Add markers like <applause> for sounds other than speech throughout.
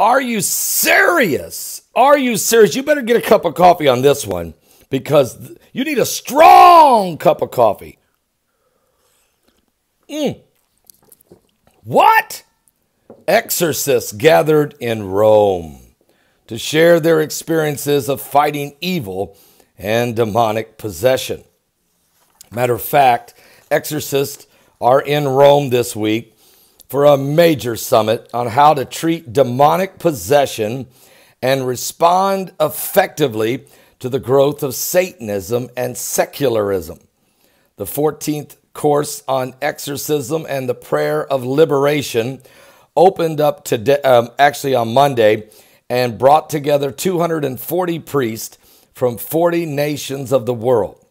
Are you serious? Are you serious? You better get a cup of coffee on this one because you need a strong cup of coffee. Mm. What? Exorcists gathered in Rome to share their experiences of fighting evil and demonic possession. Matter of fact, exorcists are in Rome this week for a major summit on how to treat demonic possession and respond effectively to the growth of Satanism and secularism. The 14th course on exorcism and the prayer of liberation opened up today, um, actually on Monday, and brought together 240 priests from 40 nations of the world.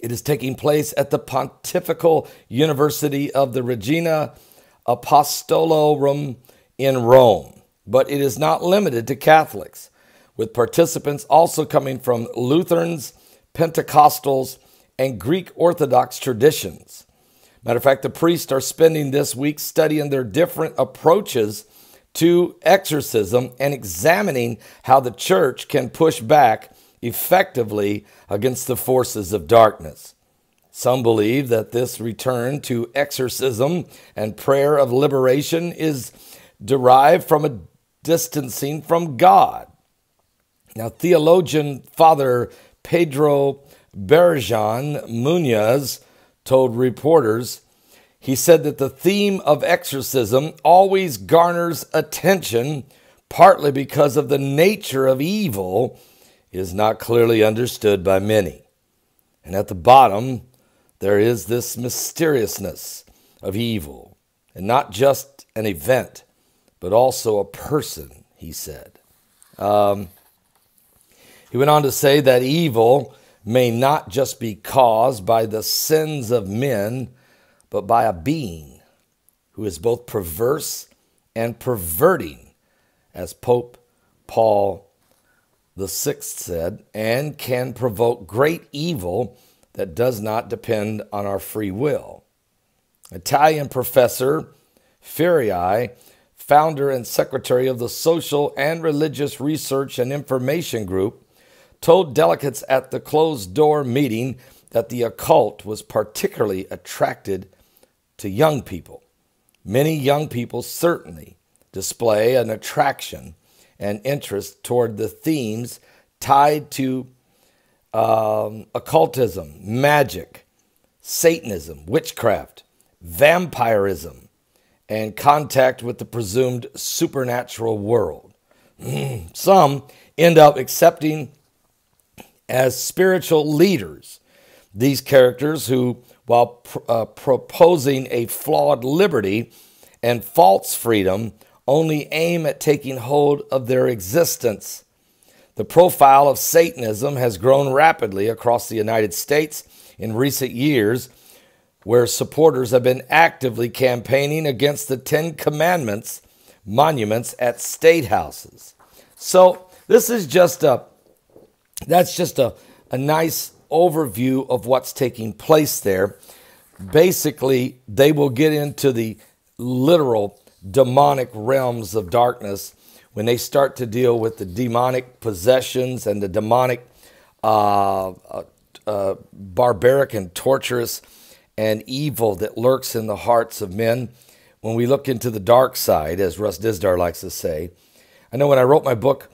It is taking place at the Pontifical University of the Regina apostolorum in Rome, but it is not limited to Catholics, with participants also coming from Lutherans, Pentecostals, and Greek Orthodox traditions. Matter of fact, the priests are spending this week studying their different approaches to exorcism and examining how the church can push back effectively against the forces of darkness. Some believe that this return to exorcism and prayer of liberation is derived from a distancing from God. Now, theologian Father Pedro Berjan Munoz told reporters he said that the theme of exorcism always garners attention, partly because of the nature of evil is not clearly understood by many. And at the bottom, there is this mysteriousness of evil, and not just an event, but also a person, he said. Um, he went on to say that evil may not just be caused by the sins of men, but by a being who is both perverse and perverting, as Pope Paul VI said, and can provoke great evil that does not depend on our free will. Italian professor Ferri, founder and secretary of the Social and Religious Research and Information Group, told delegates at the closed door meeting that the occult was particularly attracted to young people. Many young people certainly display an attraction and interest toward the themes tied to um, occultism, magic, Satanism, witchcraft, vampirism, and contact with the presumed supernatural world. Hmm. Some end up accepting as spiritual leaders these characters who, while pr uh, proposing a flawed liberty and false freedom, only aim at taking hold of their existence the profile of Satanism has grown rapidly across the United States in recent years, where supporters have been actively campaigning against the Ten Commandments monuments at state houses. So, this is just a that's just a, a nice overview of what's taking place there. Basically, they will get into the literal demonic realms of darkness when they start to deal with the demonic possessions and the demonic uh, uh, uh, barbaric and torturous and evil that lurks in the hearts of men, when we look into the dark side, as Russ Dizdar likes to say, I know when I wrote my book,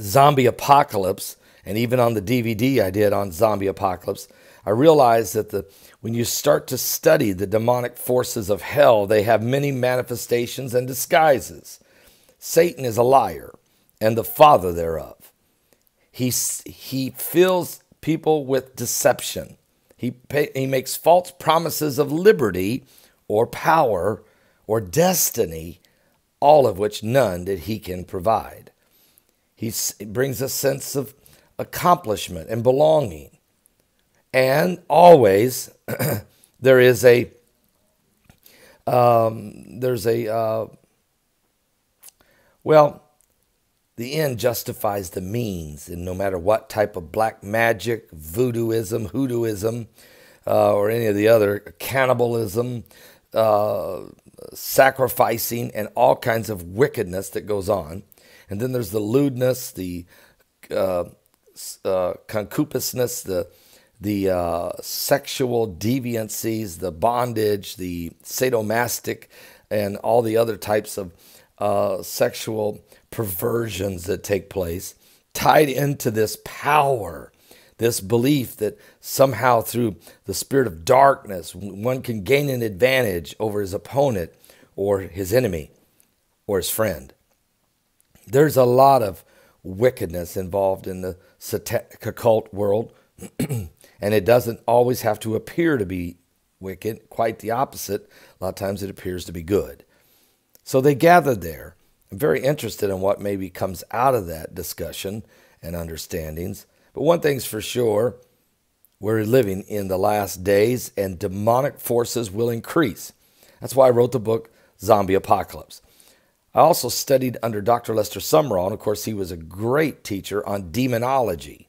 Zombie Apocalypse, and even on the DVD I did on Zombie Apocalypse, I realized that the when you start to study the demonic forces of hell, they have many manifestations and disguises. Satan is a liar and the father thereof. He, he fills people with deception. He, pay, he makes false promises of liberty or power or destiny, all of which none that he can provide. He brings a sense of accomplishment and belonging. And always <clears throat> there is a um, there's a uh, well, the end justifies the means, and no matter what type of black magic, voodooism, hoodooism, uh, or any of the other cannibalism, uh, sacrificing, and all kinds of wickedness that goes on. And then there's the lewdness, the uh, uh concupiscence, the the uh, sexual deviancies, the bondage, the sadomastic, and all the other types of uh, sexual perversions that take place, tied into this power, this belief that somehow through the spirit of darkness, one can gain an advantage over his opponent or his enemy or his friend. There's a lot of wickedness involved in the satanic occult world, <clears throat> and it doesn't always have to appear to be wicked, quite the opposite. A lot of times it appears to be good. So they gathered there. I'm very interested in what maybe comes out of that discussion and understandings. But one thing's for sure we're living in the last days, and demonic forces will increase. That's why I wrote the book Zombie Apocalypse. I also studied under Dr. Lester Sumrall, and of course, he was a great teacher on demonology.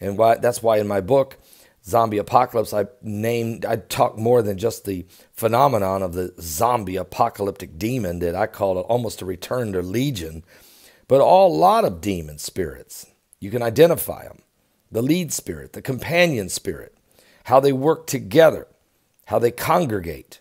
And why, that's why in my book, zombie apocalypse, I named, I talked more than just the phenomenon of the zombie apocalyptic demon that I call it almost a return to legion, but all lot of demon spirits. You can identify them the lead spirit, the companion spirit, how they work together, how they congregate,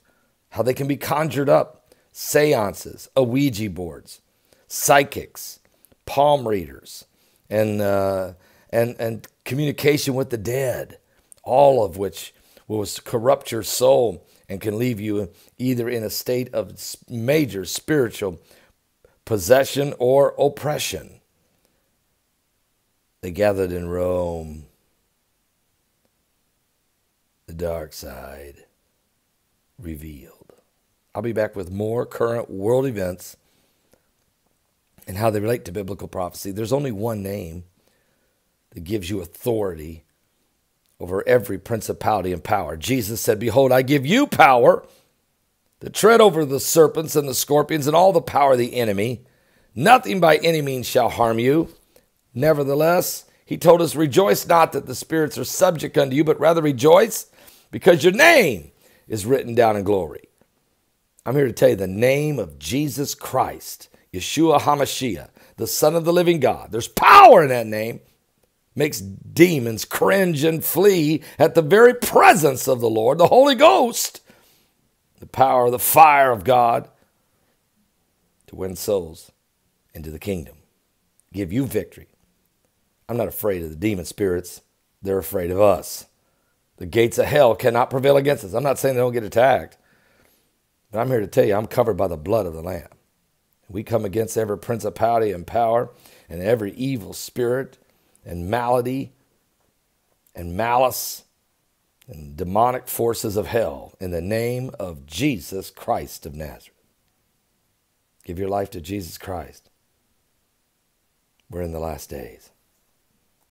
how they can be conjured up, seances, Ouija boards, psychics, palm readers, and, uh, and, and communication with the dead all of which will corrupt your soul and can leave you either in a state of major spiritual possession or oppression. They gathered in Rome, the dark side revealed. I'll be back with more current world events and how they relate to biblical prophecy. There's only one name that gives you authority over every principality and power. Jesus said, Behold, I give you power to tread over the serpents and the scorpions and all the power of the enemy. Nothing by any means shall harm you. Nevertheless, he told us, Rejoice not that the spirits are subject unto you, but rather rejoice because your name is written down in glory. I'm here to tell you the name of Jesus Christ, Yeshua HaMashiach, the Son of the living God. There's power in that name makes demons cringe and flee at the very presence of the Lord, the Holy Ghost, the power, the fire of God to win souls into the kingdom, give you victory. I'm not afraid of the demon spirits, they're afraid of us. The gates of hell cannot prevail against us. I'm not saying they don't get attacked, but I'm here to tell you I'm covered by the blood of the Lamb. We come against every principality and power and every evil spirit and malady and malice and demonic forces of hell in the name of Jesus Christ of Nazareth. Give your life to Jesus Christ. We're in the last days.